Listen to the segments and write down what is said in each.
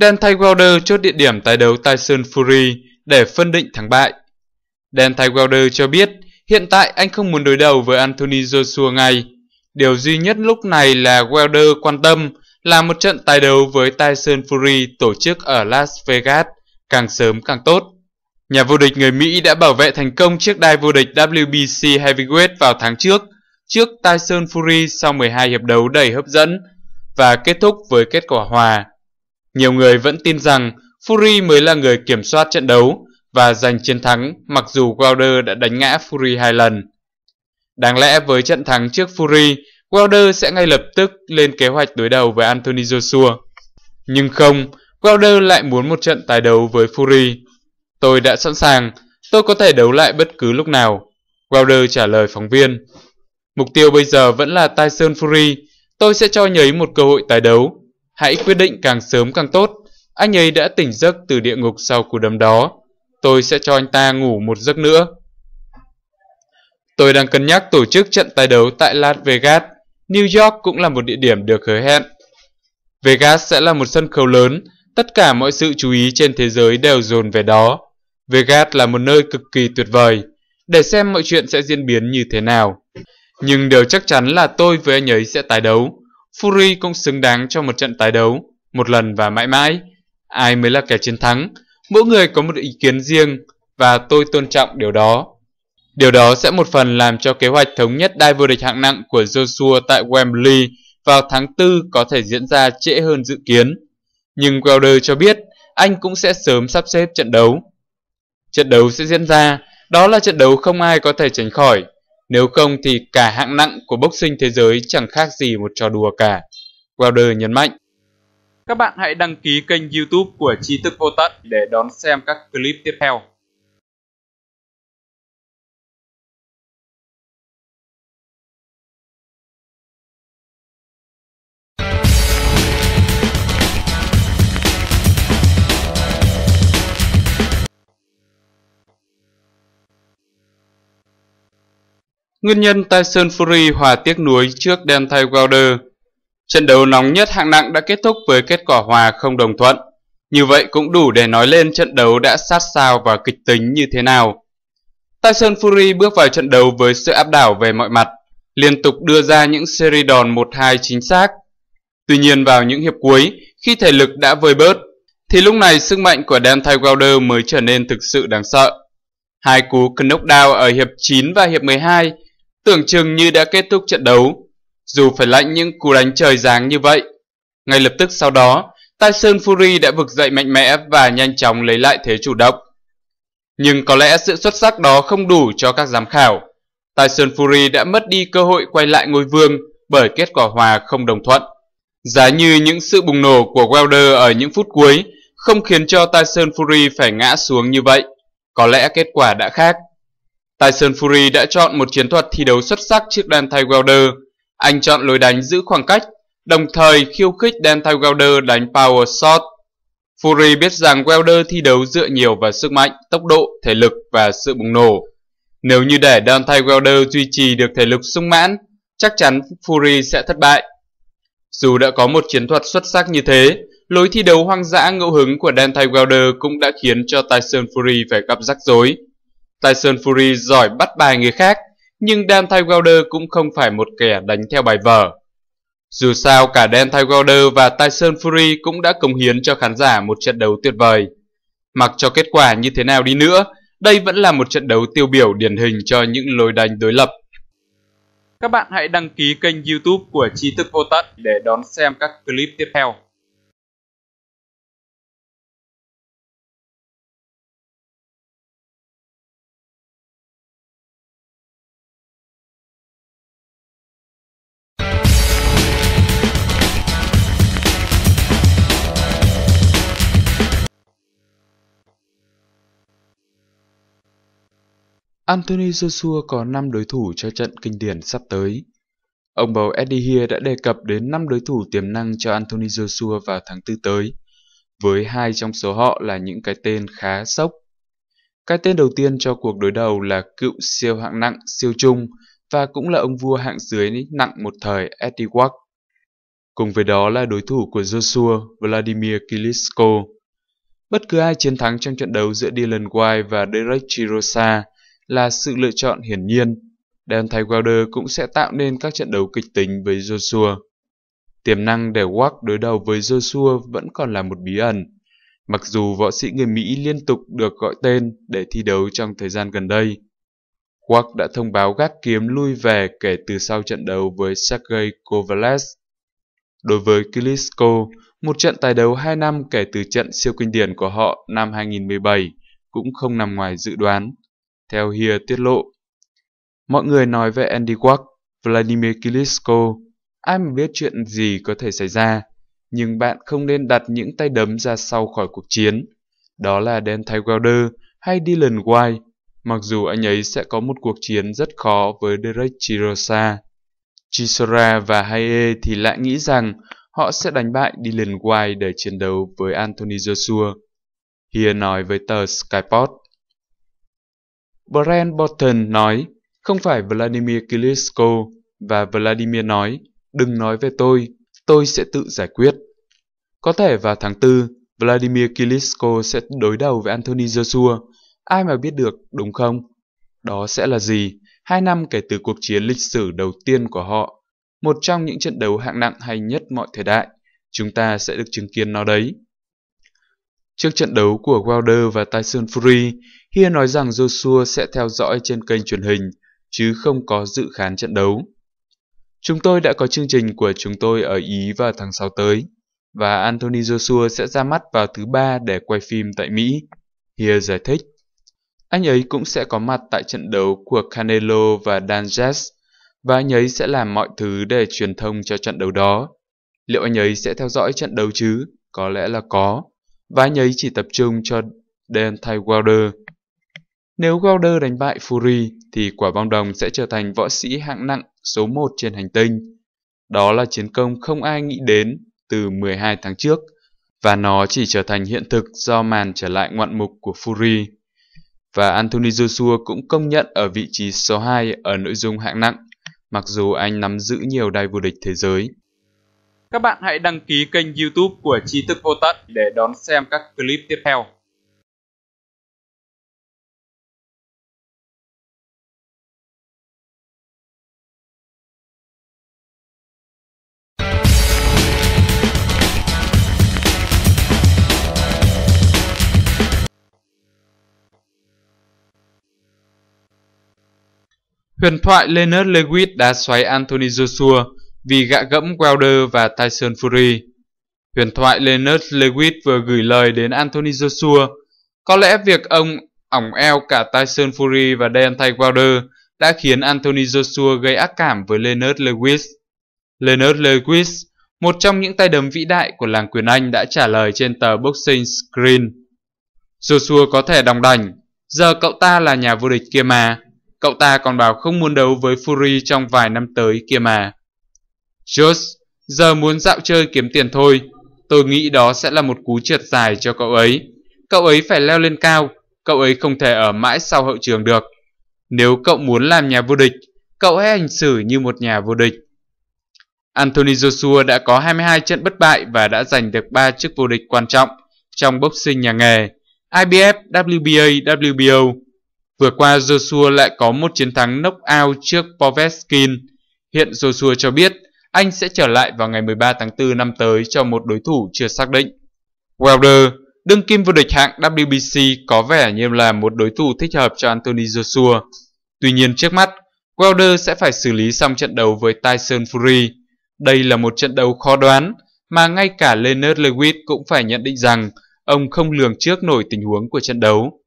Dan thay Wilder chốt địa điểm tái đấu Tyson Fury để phân định thắng bại. Dan thay Wilder cho biết hiện tại anh không muốn đối đầu với Anthony Joshua ngay. Điều duy nhất lúc này là Wilder quan tâm là một trận tái đấu với Tyson Fury tổ chức ở Las Vegas, càng sớm càng tốt. Nhà vô địch người Mỹ đã bảo vệ thành công chiếc đai vô địch WBC Heavyweight vào tháng trước, trước Tyson Fury sau 12 hiệp đấu đầy hấp dẫn và kết thúc với kết quả hòa. Nhiều người vẫn tin rằng Fury mới là người kiểm soát trận đấu và giành chiến thắng mặc dù Wilder đã đánh ngã Fury hai lần. Đáng lẽ với trận thắng trước Fury, Wilder sẽ ngay lập tức lên kế hoạch đối đầu với Anthony Joshua. Nhưng không, Wilder lại muốn một trận tái đấu với Fury. Tôi đã sẵn sàng, tôi có thể đấu lại bất cứ lúc nào. Wilder trả lời phóng viên. Mục tiêu bây giờ vẫn là Tyson Fury, tôi sẽ cho nhấy một cơ hội tái đấu Hãy quyết định càng sớm càng tốt. Anh ấy đã tỉnh giấc từ địa ngục sau cú đấm đó. Tôi sẽ cho anh ta ngủ một giấc nữa. Tôi đang cân nhắc tổ chức trận tài đấu tại Las Vegas. New York cũng là một địa điểm được hứa hẹn. Vegas sẽ là một sân khấu lớn, tất cả mọi sự chú ý trên thế giới đều dồn về đó. Vegas là một nơi cực kỳ tuyệt vời, để xem mọi chuyện sẽ diễn biến như thế nào. Nhưng điều chắc chắn là tôi với anh ấy sẽ tái đấu. Fury cũng xứng đáng cho một trận tái đấu, một lần và mãi mãi. Ai mới là kẻ chiến thắng, mỗi người có một ý kiến riêng và tôi tôn trọng điều đó. Điều đó sẽ một phần làm cho kế hoạch thống nhất đai vô địch hạng nặng của Joshua tại Wembley vào tháng 4 có thể diễn ra trễ hơn dự kiến. Nhưng Wilder cho biết anh cũng sẽ sớm sắp xếp trận đấu. Trận đấu sẽ diễn ra, đó là trận đấu không ai có thể tránh khỏi. Nếu không thì cả hạng nặng của boxing thế giới chẳng khác gì một trò đùa cả. Wilder nhấn mạnh. Các bạn hãy đăng ký kênh youtube của Tri Thức Vô Tận để đón xem các clip tiếp theo. Nguyên nhân Tyson Fury hòa tiếc nuối trước Deontay Wilder Trận đấu nóng nhất hạng nặng đã kết thúc với kết quả hòa không đồng thuận. Như vậy cũng đủ để nói lên trận đấu đã sát sao và kịch tính như thế nào. Tyson Fury bước vào trận đấu với sự áp đảo về mọi mặt, liên tục đưa ra những series đòn 1-2 chính xác. Tuy nhiên vào những hiệp cuối, khi thể lực đã vơi bớt, thì lúc này sức mạnh của Deontay Wilder mới trở nên thực sự đáng sợ. Hai cú knockdown ở hiệp 9 và hiệp 12 tưởng chừng như đã kết thúc trận đấu, dù phải lạnh những cú đánh trời giáng như vậy. Ngay lập tức sau đó, Tyson Fury đã vực dậy mạnh mẽ và nhanh chóng lấy lại thế chủ động. Nhưng có lẽ sự xuất sắc đó không đủ cho các giám khảo. Tyson Fury đã mất đi cơ hội quay lại ngôi vương bởi kết quả hòa không đồng thuận. Giá như những sự bùng nổ của Wilder ở những phút cuối không khiến cho Tyson Fury phải ngã xuống như vậy, có lẽ kết quả đã khác. Tyson Fury đã chọn một chiến thuật thi đấu xuất sắc trước Deontay Wilder. Anh chọn lối đánh giữ khoảng cách, đồng thời khiêu khích Deontay Wilder đánh power shot. Fury biết rằng Wilder thi đấu dựa nhiều vào sức mạnh, tốc độ, thể lực và sự bùng nổ. Nếu như để Deontay Wilder duy trì được thể lực sung mãn, chắc chắn Fury sẽ thất bại. Dù đã có một chiến thuật xuất sắc như thế, lối thi đấu hoang dã ngẫu hứng của Deontay Wilder cũng đã khiến cho Tyson Fury phải gặp rắc rối. Tyson Fury giỏi bắt bài người khác, nhưng Deontay Wilder cũng không phải một kẻ đánh theo bài vở. Dù sao cả Deontay Wilder và Tyson Fury cũng đã cống hiến cho khán giả một trận đấu tuyệt vời. Mặc cho kết quả như thế nào đi nữa, đây vẫn là một trận đấu tiêu biểu điển hình cho những lối đánh đối lập. Các bạn hãy đăng ký kênh youtube của Tri Thức Vô Tận để đón xem các clip tiếp theo. Anthony Joshua có 5 đối thủ cho trận kinh điển sắp tới. Ông bầu Eddie Hia đã đề cập đến 5 đối thủ tiềm năng cho Anthony Joshua vào tháng 4 tới, với hai trong số họ là những cái tên khá sốc. Cái tên đầu tiên cho cuộc đối đầu là cựu siêu hạng nặng siêu trung và cũng là ông vua hạng dưới nặng một thời Eddie Wack. Cùng với đó là đối thủ của Joshua, Vladimir Klitschko. Bất cứ ai chiến thắng trong trận đấu giữa Dylan White và Derek Chirosa là sự lựa chọn hiển nhiên. Deontay Wilder cũng sẽ tạo nên các trận đấu kịch tính với Joshua. Tiềm năng để Watt đối đầu với Joshua vẫn còn là một bí ẩn. Mặc dù võ sĩ người Mỹ liên tục được gọi tên để thi đấu trong thời gian gần đây, Watt đã thông báo gác kiếm lui về kể từ sau trận đấu với Sergey Kovalev. Đối với Klitschko, một trận tài đấu 2 năm kể từ trận siêu kinh điển của họ năm 2017 cũng không nằm ngoài dự đoán theo Hia tiết lộ. Mọi người nói về Andy Kwok, Vladimir Klitschko, ai mà biết chuyện gì có thể xảy ra, nhưng bạn không nên đặt những tay đấm ra sau khỏi cuộc chiến. Đó là Dante Wilder hay Dylan White, mặc dù anh ấy sẽ có một cuộc chiến rất khó với Derek Chirosa. Chisora và Haye thì lại nghĩ rằng họ sẽ đánh bại Dylan White để chiến đấu với Anthony Joshua. Hia nói với tờ Skyport. Brent Bolton nói, không phải Vladimir Klitschko và Vladimir nói, đừng nói về tôi, tôi sẽ tự giải quyết. Có thể vào tháng 4, Vladimir Klitschko sẽ đối đầu với Anthony Joshua, ai mà biết được, đúng không? Đó sẽ là gì? Hai năm kể từ cuộc chiến lịch sử đầu tiên của họ, một trong những trận đấu hạng nặng hay nhất mọi thời đại, chúng ta sẽ được chứng kiến nó đấy. Trước trận đấu của Wilder và Tyson Fury, Hia nói rằng Joshua sẽ theo dõi trên kênh truyền hình, chứ không có dự khán trận đấu. Chúng tôi đã có chương trình của chúng tôi ở Ý vào tháng 6 tới, và Anthony Joshua sẽ ra mắt vào thứ ba để quay phim tại Mỹ. Hia giải thích. Anh ấy cũng sẽ có mặt tại trận đấu của Canelo và Dan Jess, và anh ấy sẽ làm mọi thứ để truyền thông cho trận đấu đó. Liệu anh ấy sẽ theo dõi trận đấu chứ? Có lẽ là có. Và anh ấy chỉ tập trung cho Dan Wilder nếu Gauder đánh bại Fury thì quả bom đồng sẽ trở thành võ sĩ hạng nặng số 1 trên hành tinh. Đó là chiến công không ai nghĩ đến từ 12 tháng trước và nó chỉ trở thành hiện thực do màn trở lại ngoạn mục của Fury. Và Anthony Joshua cũng công nhận ở vị trí số 2 ở nội dung hạng nặng, mặc dù anh nắm giữ nhiều đai vô địch thế giới. Các bạn hãy đăng ký kênh youtube của Tri Thức Vô Tận để đón xem các clip tiếp theo. Huyền thoại Leonard Lewis đã xoáy Anthony Joshua vì gạ gẫm Wilder và Tyson Fury. Huyền thoại Leonard Lewis vừa gửi lời đến Anthony Joshua. Có lẽ việc ông ỏng eo cả Tyson Fury và Deontay Wilder đã khiến Anthony Joshua gây ác cảm với Leonard Lewis. Leonard Lewis, một trong những tay đấm vĩ đại của làng quyền Anh đã trả lời trên tờ Boxing Screen. Joshua có thể đồng đảnh, giờ cậu ta là nhà vô địch kia mà cậu ta còn bảo không muốn đấu với Fury trong vài năm tới kia mà. Josh, giờ muốn dạo chơi kiếm tiền thôi. Tôi nghĩ đó sẽ là một cú trượt dài cho cậu ấy. Cậu ấy phải leo lên cao, cậu ấy không thể ở mãi sau hậu trường được. Nếu cậu muốn làm nhà vô địch, cậu hãy hành xử như một nhà vô địch. Anthony Joshua đã có 22 trận bất bại và đã giành được 3 chức vô địch quan trọng trong boxing nhà nghề IBF, WBA, WBO Vừa qua Joshua lại có một chiến thắng knockout trước Poveskin. Hiện Joshua cho biết anh sẽ trở lại vào ngày 13 tháng 4 năm tới cho một đối thủ chưa xác định. Wilder, đương kim vô địch hạng WBC có vẻ như là một đối thủ thích hợp cho Anthony Joshua. Tuy nhiên trước mắt, Wilder sẽ phải xử lý xong trận đấu với Tyson Fury. Đây là một trận đấu khó đoán mà ngay cả Leonard Lewis cũng phải nhận định rằng ông không lường trước nổi tình huống của trận đấu.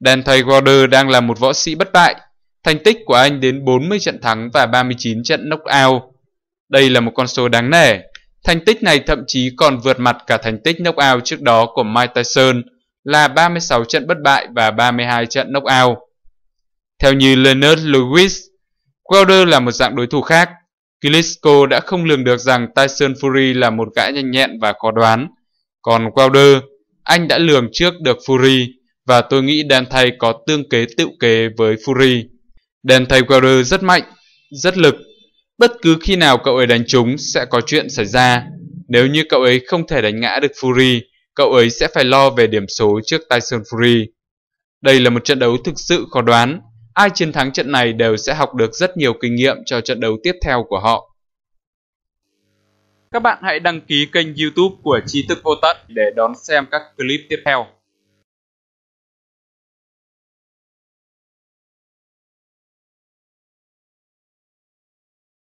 Dan Wilder đang là một võ sĩ bất bại. Thành tích của anh đến 40 trận thắng và 39 trận knockout. Đây là một con số đáng nể. Thành tích này thậm chí còn vượt mặt cả thành tích knockout trước đó của Mike Tyson là 36 trận bất bại và 32 trận knockout. Theo như Leonard Lewis, Wilder là một dạng đối thủ khác. Klitschko đã không lường được rằng Tyson Fury là một gã nhanh nhẹn và khó đoán. Còn Wilder, anh đã lường trước được Fury và tôi nghĩ thay có tương kế tựu kế với Fury. thay Wilder rất mạnh, rất lực. Bất cứ khi nào cậu ấy đánh chúng sẽ có chuyện xảy ra. Nếu như cậu ấy không thể đánh ngã được Fury, cậu ấy sẽ phải lo về điểm số trước Tyson Fury. Đây là một trận đấu thực sự khó đoán. Ai chiến thắng trận này đều sẽ học được rất nhiều kinh nghiệm cho trận đấu tiếp theo của họ. Các bạn hãy đăng ký kênh youtube của tri Thức Vô Tận để đón xem các clip tiếp theo.